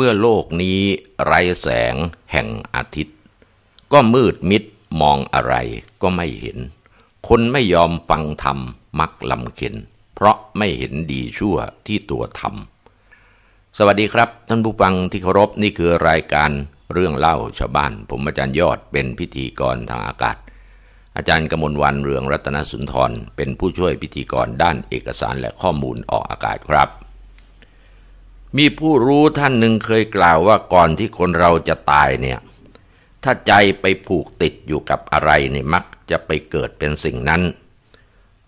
มื่อโลกนี้ไร้แสงแห่งอาทิตย์ ก็มืดมิดมองอะไรก็ไม่เห็น คนไม่ยอมฟังธรรมมักลำเค็น เพราะไม่เห็นดีชั่วที่ตัวธรรม สวัสดีครับท่านผู้ฟังที่เคารพนี่คือรายการเรื่องเล่าชาวบ้าน ผมอาจารย์ยอดเป็นพิธีกรทางอากาศ อาจารย์กมลวันเรืองรัตนสุนทรเป็นผู้ช่วยพิธีกรด้านเอกสารและข้อมูลออกอากาศครับมีผู้รู้ท่านหนึ่งเคยกล่าวว่าก่อนที่คนเราจะตายเนี่ย ถ้าใจไปผูกติดอยู่กับอะไรเนี่ยมัก จะไปเกิดเป็นสิ่งนั้น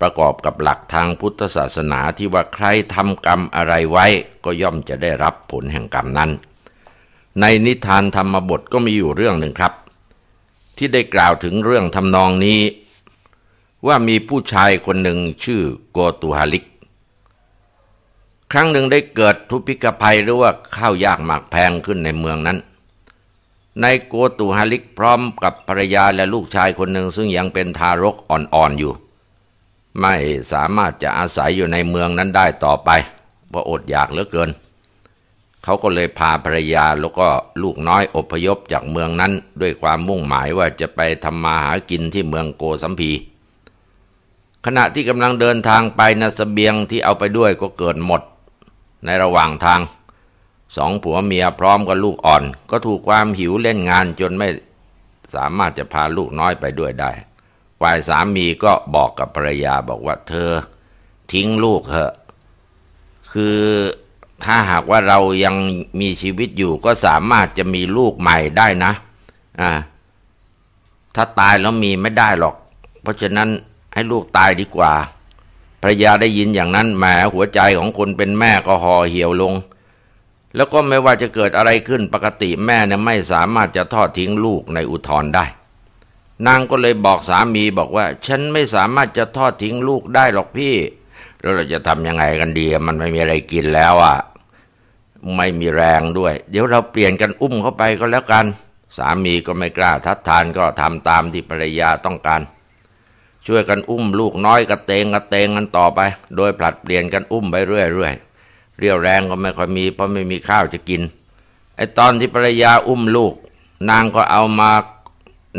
ประกอบกับหลักทางพุทธศาสนาที่ว่าใครทำกรรมอะไรไว้ก็ย่อมจะได้รับผลแห่งกรรมนั้น ในนิทานธรรมบทก็มีอยู่เรื่องหนึ่งครับ ที่ได้กล่าวถึงเรื่องทำนองนี้ว่ามีผู้ชายคนหนึ่งชื่อโกตุฮาลิกครั้งหนึ่งได้เกิดทุพพิกภัยหรือว่าข้าวยากหมากแพงขึ้นในเมืองนั้นนายโกตุฮาลิกพร้อมกับภรรยาและลูกชายคนหนึ่ง ซึ่งยังเป็นทารกอ่อนๆอยู่ ไม่สามารถจะอาศัยอยู่ในเมืองนั้นได้ต่อไปเพราะอดอยากเหลือเกิน เขาก็เลยพาภรรยาแล้วก็ลูกน้อยอพยพจากเมืองนั้น ด้วยความมุ่งหมายว่าจะไปทำมาหากินที่เมืองโกสัมพีขณะที่กำลังเดินทางไปนะสเสบียงที่เอาไปด้วยก็เกิดหมดในระหว่างทาง สองผัวเมียพร้อมกับลูกอ่อน ก็ถูกความหิวเล่นงานจนไม่สามารถจะพาลูกน้อยไปด้วยได้ ฝ่ายสามีก็บอกกับภรรยาบอกว่าเธอ ทิ้งลูกเถอะ คือถ้าหากว่าเรายังมีชีวิตอยู่ ก็สามารถจะมีลูกใหม่ได้นะ อ่า ถ้าตายแล้วมีไม่ได้หรอก เพราะฉะนั้นให้ลูกตายดีกว่าภรยาได้ยินอย่างนั้นแหมหัวใจของคนเป็นแม่ก็ห่อเหี่ยวลง แล้วก็ไม่ว่าจะเกิดอะไรขึ้นปกติแม่เนี่ย ไม่สามารถจะทอดทิ้งลูกในอุทธรได้นางก็เลยบอกสามีบอกว่า ฉันไม่สามารถจะทอดทิ้งลูกได้หรอกพี่ แล้วเราจะทำยังไงกันดีมันไม่มีอะไรกินแล้วอะ่ะไม่มีแรงด้วย เดี๋ยวเราเปลี่ยนกันอุ้มเข้าไปก็แล้วกัน สามีก็ไม่กล้าทัดทานก็ทำตามที่ภรรยาต้องการช่วยกันอุ้มลูกน้อย กระเตง กระเตงกันต่อไป โดยผลัดเปลี่ยนกันอุ้มไปเรื่อยเรื่อยเรียวแรงก็ไม่ค่อยมีเพราะไม่มีข้าวจะกินไอตอนที่ภรรยาอุ้มลูก นางก็เอามา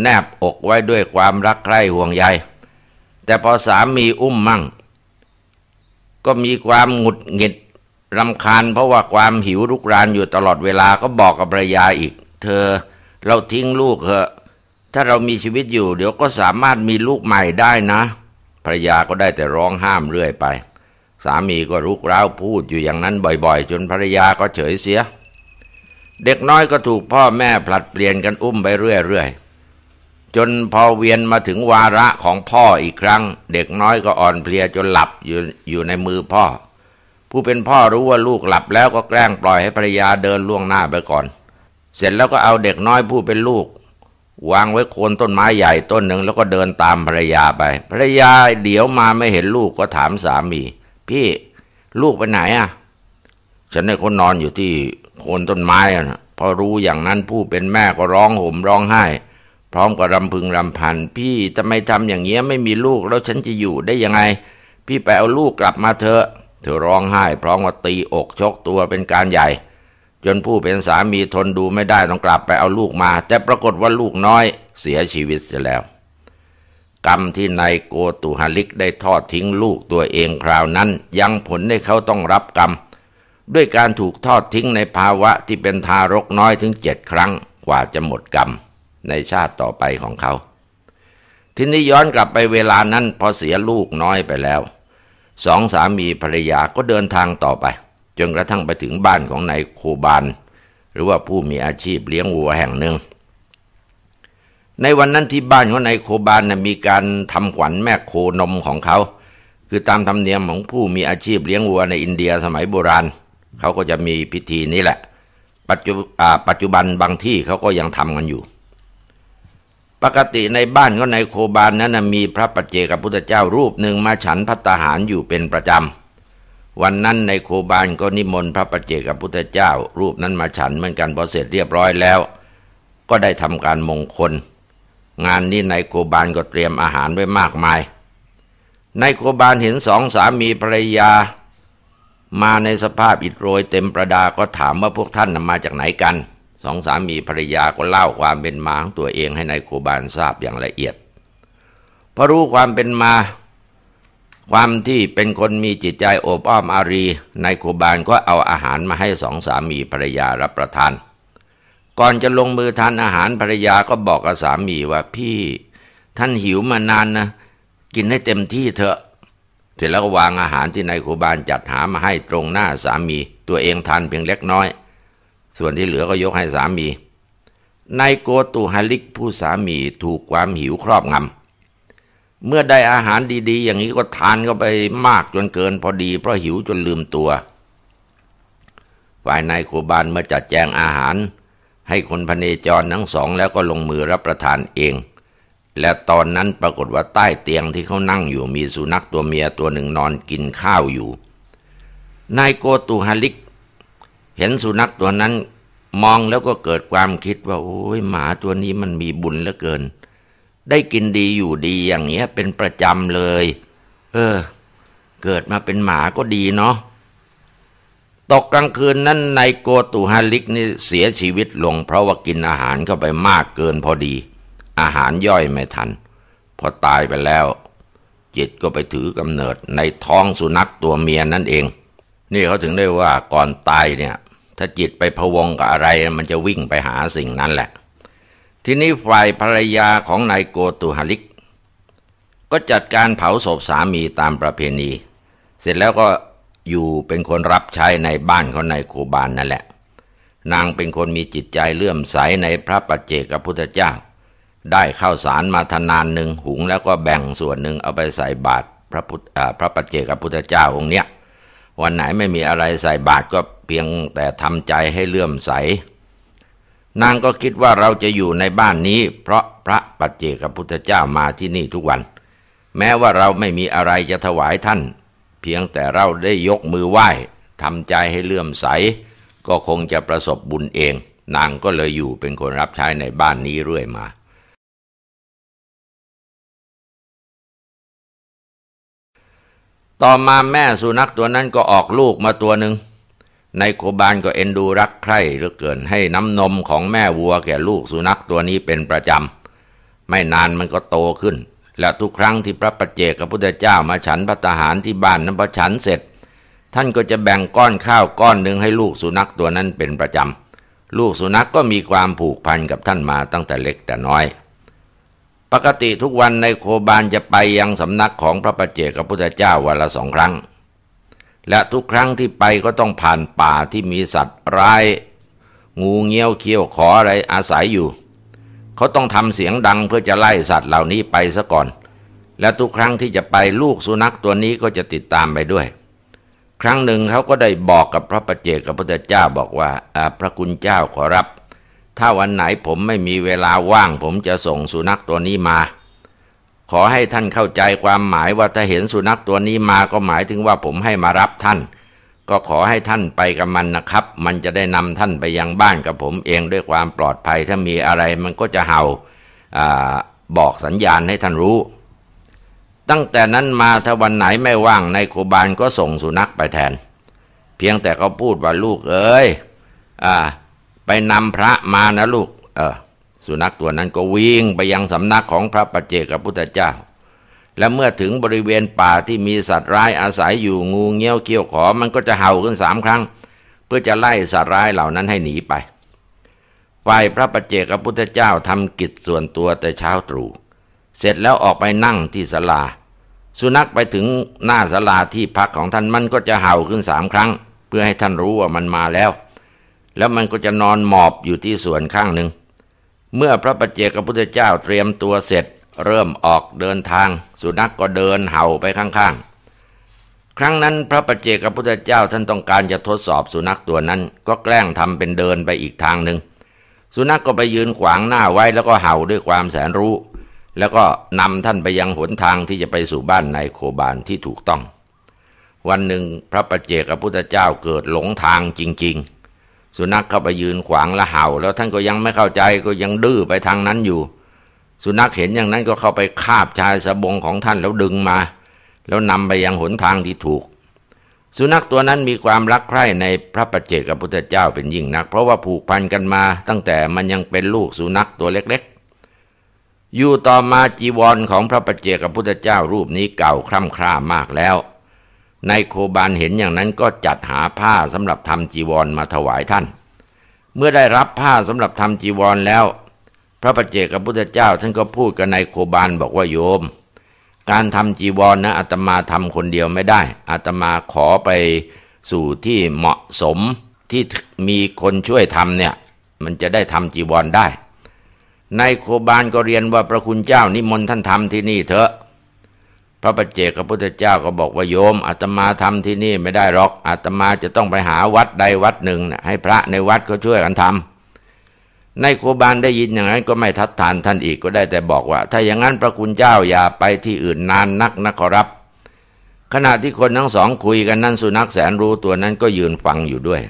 แนบอกไว้ด้วยความรักใคร่ห่วงใยแต่พอสามีอุ้มมั่ง ก็มีความหงุดหงิดรำคาญ เพราะว่าความหิวรุกรานอยู่ตลอดเวลาก็บอกกับภรรยาอีก เธอเราทิ้งลูกเถอะถ้าเรามีชีวิตอยู่เดี๋ยวก็สามารถมีลูกใหม่ได้นะภรรยาก็ได้แต่ร้องห้ามเรื่อยไป สามีก็รุกร้าวพูดอยู่อย่างนั้นบ่อยๆ จนภรรยาก็เฉยเสีย เด็กน้อยก็ถูกพ่อแม่ผลัดเปลี่ยนกันอุ้มไปเรื่อยๆ จนพอเวียนมาถึงวาระของพ่ออีกครั้ง เด็กน้อยก็อ่อนเพลียจนหลับอยู่อยู่ในมือพ่อ ผู้เป็นพ่อรู้ว่าลูกหลับแล้วก็แกล้งปล่อยให้ภรรยาเดินล่วงหน้าไปก่อน เสร็จแล้วก็เอาเด็กน้อยผู้เป็นลูกวางไว้โคนต้นไม้ใหญ่ต้นหนึ่งแล้วก็เดินตามภรรยาไปภรรยาเดี๋ยวมาไม่เห็นลูกก็ถามสามีพี่ลูกไปไหนอ่ะฉันให้คนนอนอยู่ที่โคนต้นไม้นะพอรู้อย่างนั้นผู้เป็นแม่ก็ร้องห่มร้องไห้พร้อมกับรำพึงรำพันพี่ทำไมทำอย่างเงี้ยไม่มีลูก แล้วฉันจะอยู่ได้ยังไง พี่ไปเอาลูกกลับมาเถอะเธอร้องไห้พร้อมกับตีอกชกตัวเป็นการใหญ่จนผู้เป็นสามีทนดูไม่ได้ต้องกลับไปเอาลูกมา แต่ปรากฏว่าลูกน้อยเสียชีวิตเสียแล้ว กรรมที่นายโกตุฮาลิกได้ทอดทิ้งลูกตัวเองคราวนั้น ยังผลให้เขาต้องรับกรรม ด้วยการถูกทอดทิ้งในภาวะที่เป็นทารกน้อยถึงเจ็ดครั้ง กว่าจะหมดกรรมในชาติต่อไปของเขาทีนี้ย้อนกลับไปเวลานั้นพอเสียลูกน้อยไปแล้วสองสามีภรรยาก็เดินทางต่อไปจนกระทั่งไปถึงบ้านของนายโคบาน หรือว่าผู้มีอาชีพเลี้ยงวัวแห่งหนึ่งในวันนั้นที่บ้านของนายโคบานนะมีการทำขวัญแม่โคนมของเขา คือตามธรรมเนียมของผู้มีอาชีพเลี้ยงวัวใน อินเดียสมัยโบราณ เขาก็จะมีพิธีนี้แหละ ปัจจุปัจจุบันบางที่เขาก็ยังทำกันอยู่ ปกติในบ้านของนายโคบานนั้นนะมีพระปัจเจกพุทธเจ้ารูปหนึ่งมาฉันพัตหารอยู่เป็นประจำวันนั้นในครูบาลก็นิมนต์พระปัจเจกับพุทธเจ้า รูปนั้นมาฉันเหมือนกันพอเสร็จเรียบร้อยแล้ว ก็ได้ทำการมงคล งานนี้ในครูบาลก็เตรียมอาหารไว้มากมาย ในโคบาลเห็นสองสามีภรรยามาในสภาพอิดโรยเต็มประดาก็ถามว่าพวกท่านนามาจากไหนกันสองสามีภรรยาก็เล่าความเป็นมาของตัวเองให้ในายโคบาลทราบอย่างละเอียดพอรู้ความเป็นมาความที่เป็นคนมีจิตใจโอบอ้อมอารีนายครูบาลก็เอาอาหารมาให้สองสามีภรรยารับประทาน ก่อนจะลงมือทานอาหารภรรยาก็บอกกับสามีว่าพี่ ท่านหิวมานานนะ กินให้เต็มที่เถอะเสร็จแล้วก็วางอาหารที่นายครูบาลจัดหามาให้ตรงหน้าสามี ตัวเองทานเพียงเล็กน้อย ส่วนที่เหลือก็ยกให้สามีนายโกตูฮาลิกผู้สามีถูกความหิวครอบงำเมื่อได้อาหารดีๆอย่างนี้ก็ทานเข้าไปมากจนเกินพอดีเพราะหิวจนลืมตัวฝ่ายนายโคบานเมื่อจัดแจงอาหาร ให้คนพเนจรทั้งสองแล้วก็ลงมือรับประทานเอง และตอนนั้นปรากฏว่าใต้เตียงที่เขานั่งอยู่มีสุนัขตัวเมียตัวหนึ่งนอนกินข้าวอยู่นายโกตูฮาลิก เห็นสุนัขตัวนั้นมองแล้วก็เกิดความคิดว่าโอ้ยหมาตัวนี้มันมีบุญเหลือเกินได้กินดีอยู่ดีอย่างเงี้ย เป็นประจำเลย เออ เกิดมาเป็นหมาก็ดีเนาะ ตกกลางคืนนั้นนายโกตุฮาลิกนี่เสียชีวิตลงเพราะว่ากินอาหารเข้าไปมากเกินพอดี อาหารย่อยไม่ทัน พอตายไปแล้ว จิตก็ไปถือกำเนิดในท้องสุนัขตัวเมียนั่นเอง นี่เขาถึงได้ว่าก่อนตายเนี่ย ถ้าจิตไปพวงกับอะไรมันจะวิ่งไปหาสิ่งนั้นแหละทีนี้ฝ่ายภรรยาของนายโกตุาลิก ก็จัดการเผาศพสามีตามประเพณี เสร็จแล้วก็อยู่เป็นคนรับใช้ในบ้านของนายโคบานนั่นแหละ นางเป็นคนมีจิตใจเลื่อมใสในพระปัจเจกพุทธเจ้าได้เข้าสารมาทนานหนึ่งหุงแล้วก็แบ่งส่วนหนึ่งเอาไปใส่บาตรพระพุทธพระปัจเจกพุทธเจ้าองค์เนี้ย วันไหนไม่มีอะไรใส่บาตรก็เพียงแต่ทำใจให้เลื่อมใสนางก็คิดว่าเราจะอยู่ในบ้านนี้เพราะพระปัจเจกพุทธเจ้ามาที่นี่ทุกวัน แม้ว่าเราไม่มีอะไรจะถวายท่าน เพียงแต่เราได้ยกมือไหว้ทำใจให้เลื่อมใส ก็คงจะประสบบุญเอง นางก็เลยอยู่เป็นคนรับใช้ในบ้านนี้เรื่อยมา ต่อมาแม่สุนัขตัวนั้นก็ออกลูกมาตัวหนึ่งนายโคบานก็เอ็นดูรักใคร่เหลือเกินให้น้ำนมของแม่วัวแก่ลูกสุนัขตัวนี้เป็นประจำไม่นานมันก็โตขึ้นและทุกครั้งที่พระปัจเจกพระพุทธเจ้ามาฉันพัตหารที่บ้านนั้นพอฉันเสร็จ ท่านก็จะแบ่งก้อนข้าวก้อนหนึ่งให้ลูกสุนัขตัวนั้นเป็นประจำลูกสุนัขกก็มีความผูกพันกับท่านมาตั้งแต่เล็กแต่น้อย ปกติทุกวันในโคบานจะไปยังสำนักของพระปัจเจกพระพุทธเจ้าวันละสองครั้งและทุกครั้งที่ไปก็ต้องผ่านป่าที่มีสัตว์ร้ายงูเงี้ยวเคี้ยวขออะไรอาศัยอยู่ เขาต้องทำเสียงดังเพื่อจะไล่สัตว์เหล่านี้ไปซะก่อน และทุกครั้งที่จะไปลูกสุนัขตัวนี้ก็จะติดตามไปด้วย ครั้งหนึ่งเขาก็ได้บอกกับพระประเจกับพระเจ้าบอกว่า พระคุณเจ้าขอรับ ถ้าวันไหนผมไม่มีเวลาว่าง ผมจะส่งสุนัขตัวนี้มาขอให้ท่านเข้าใจความหมายว่าถ้าเห็นสุนัขตัวนี้มาก็หมายถึงว่าผมให้มารับท่าน ก็ขอให้ท่านไปกับมันนะครับมันจะได้นำท่านไปยังบ้านกับผมเองด้วยความปลอดภัยถ้ามีอะไรมันก็จะเห่าอาบอกสัญญาณให้ท่านรู้ ตั้งแต่นั้นมาถ้าวันไหนไม่ว่างนายโคบาลก็ส่งสุนัขไปแทน เพียงแต่เขาพูดว่าลูกเอ้ยไปนำพระมานะลูกเออสุนัขตัวนั้นก็วิ่งไปยังสำนักของพระปัจเจกพุทธเจ้า และเมื่อถึงบริเวณป่าที่มีสัตว์ร้ายอาศัยอยู่งูเงี้ยวเขี้ยวขอ มันก็จะเห่าขึ้นสามครั้ง เพื่อจะไล่สัตว์ร้ายเหล่านั้นให้หนีไปฝ่ายพระปัจเจกพุทธเจ้าทำกิจส่วนตัวแต่เช้าตรู่ เสร็จแล้วออกไปนั่งที่ศาลา สุนัขไปถึงหน้าศาลาที่พักของท่านมันก็จะเห่าขึ้นสามครั้ง เพื่อให้ท่านรู้ว่ามันมาแล้ว แล้วมันก็จะนอนหมอบอยู่ที่ส่วนข้างหนึ่งเมื่อพระปัจเจกพุทธเจ้าเตรียมตัวเสร็จเริ่มออกเดินทาง สุนัขกก็เดินเห่าไปข้างๆ ครั้งนั้นพระปัจเจกพุทธเจ้าท่านต้องการจะทดสอบสุนัขตัวนั้น ก็แกล้งทำเป็นเดินไปอีกทางหนึ่งสุนัขกก็ไปยืนขวางหน้าไว้แล้วก็เห่าด้วยความแสนรู้ แล้วก็นำท่านไปยังหนทางที่จะไปสู่บ้านนายโคบานที่ถูกต้อง วันหนึ่งพระปัจเจกพุทธเจ้าเกิดหลงทางจริงสุนัขเข้าไปยืนขวางและเห่า แล้วท่านก็ยังไม่เข้าใจก็ยังดื้อไปทางนั้นอยู่ สุนัขเห็นอย่างนั้นก็เข้าไปคาบชายสบงของท่านแล้วดึงมาแล้วนำไปยังหนทางที่ถูก สุนัขตัวนั้นมีความรักใคร่ในพระปัจเจกพุทธเจ้าเป็นยิ่งนัก เพราะว่าผูกพันกันมาตั้งแต่มันยังเป็นลูกสุนัขตัวเล็กๆอยู่ต่อมาจีวรของพระปัจเจกพุทธเจ้ารูปนี้เก่าคร่ำคร่ามากแล้วนายโคบาลเห็นอย่างนั้นก็จัดหาผ้าสำหรับทำจีวรมาถวายท่าน เมื่อได้รับผ้าสำหรับทำจีวรแล้ว พระปเจกับพุทธเจ้า ท่านก็พูดกับนายโคบาลบอกว่าโยม การทำจีวรนนะอาตมาทำคนเดียวไม่ได้ อาตมาขอไปสู่ที่เหมาะสมที่มีคนช่วยทำเนี่ย มันจะได้ทำจีวรได้นายโคบาลก็เรียนว่าพระคุณเจ้านิมนต์ท่านทำที่นี่เถอะพระปัจเจกพระพุทธเจ้าก็บอกว่าโยมอาตมาทำที่นี่ไม่ได้หรอกอาตมาจะต้องไปหาวัดใดวัดหนึ่งนะให้พระในวัดเขาช่วยกันทำในครูบาลได้ยินอย่างนั้นก็ไม่ทัดทานท่านอีกก็ได้แต่บอกว่า ถ้าอย่างนั้นพระคุณเจ้าอย่าไปที่อื่นนานนักนะขอรับ ขณะที่คนทั้งสองคุยกันนั่นสุนัขแสนรู้ตัวนั้นก็ยืนฟังอยู่ด้วย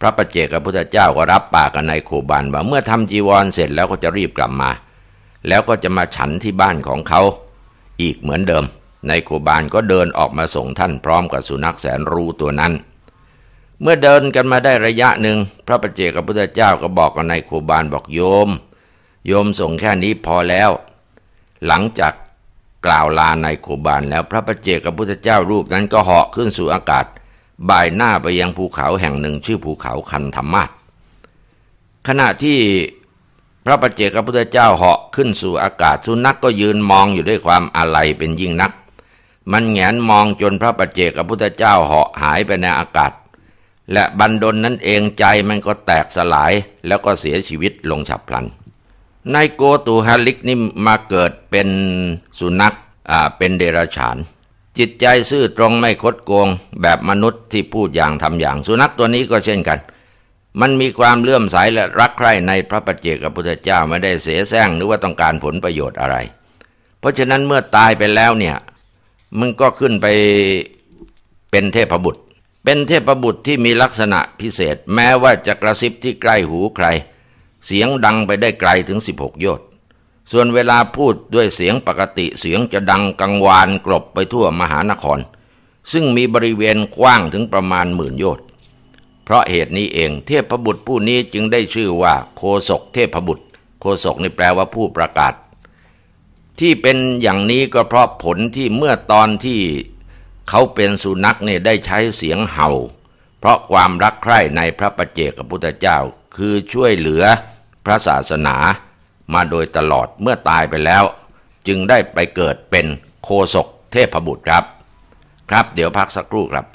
พระปัจเจกพระพุทธเจ้าก็รับปากกับนโครูบาลว่าเมื่อทำจีวรเสร็จแล้วก็จะรีบกลับมา แล้วก็จะมาฉันที่บ้านของเขาอีกเหมือนเดิมในโคบานก็เดินออกมาส่งท่านพร้อมกับสุนัขแสนรู้ตัวนั้น เมื่อเดินกันมาได้ระยะหนึ่ง พระประเจกับพุทธเจ้าก็บอกกับนายโคบานบอกโยม โยมส่งแค่นี้พอแล้ว หลังจากกล่าวลานายโคบานแล้วพระประเจกับพุทธเจ้ารูปนั้นก็เหาะขึ้นสู่อากาศ บ่ายหน้าไปยังภูเขาแห่งหนึ่งชื่อภูเขาคันธรรมาตขณะที่พระประเจกพระพุทธเจ้าเหาะขึ้นสู่อากาศ สุนัขกก็ยืนมองอยู่ด้วยความอาลัยเป็นยิ่งนัก มันแงนมองจนพระประเจกพระพุทธเจ้าเหาะหายไปในอากาศ และบันดลนั้นเองใจมันก็แตกสลายแล้วก็เสียชีวิตลงฉับพลันนายโกตูฮาลิกนี่มาเกิดเป็นสุนัขอ่าเป็นเดรัจฉาน จิตใจซื่อตรงไม่คดโกงแบบมนุษย์ที่พูดอย่างทำอย่างสุนัขตัวนี้ก็เช่นกันมันมีความเลื่อมใสและรักใคร่ในพระปัจเจกพุทธเจ้าไม่ได้เสียแซงหรือว่าต้องการผลประโยชน์อะไร เพราะฉะนั้นเมื่อตายไปแล้วเนี่ยมันก็ขึ้นไปเป็นเทพบุตร เป็นเทพบุตรที่มีลักษณะพิเศษแม้ว่าจะกระซิบที่ใกล้หูใคร เสียงดังไปได้ไกลถึง 16 โยชน์ ส่วนเวลาพูดด้วยเสียงปกติเสียงจะดังกังวานกลบไปทั่วมหานคร ซึ่งมีบริเวณกว้างถึงประมาณหมื่นโยชนเพราะเหตุนี้เองเทพบุตรผู้นี้จึงได้ชื่อว่าโคศกเทพบุตรโคศกนี่แปลว่าผู้ประกาศ ที่เป็นอย่างนี้ก็เพราะผลที่เมื่อตอนที่เขาเป็นสุนัขเนี่ยได้ใช้เสียงเห่า เพราะความรักใคร่ในพระประเจกพุทธเจ้า คือช่วยเหลือพระศาสนา มาโดยตลอดเมื่อตายไปแล้ว จึงได้ไปเกิดเป็นโคศกเทพบุตรครับ ครับเดี๋ยวพักสักครู่ครับ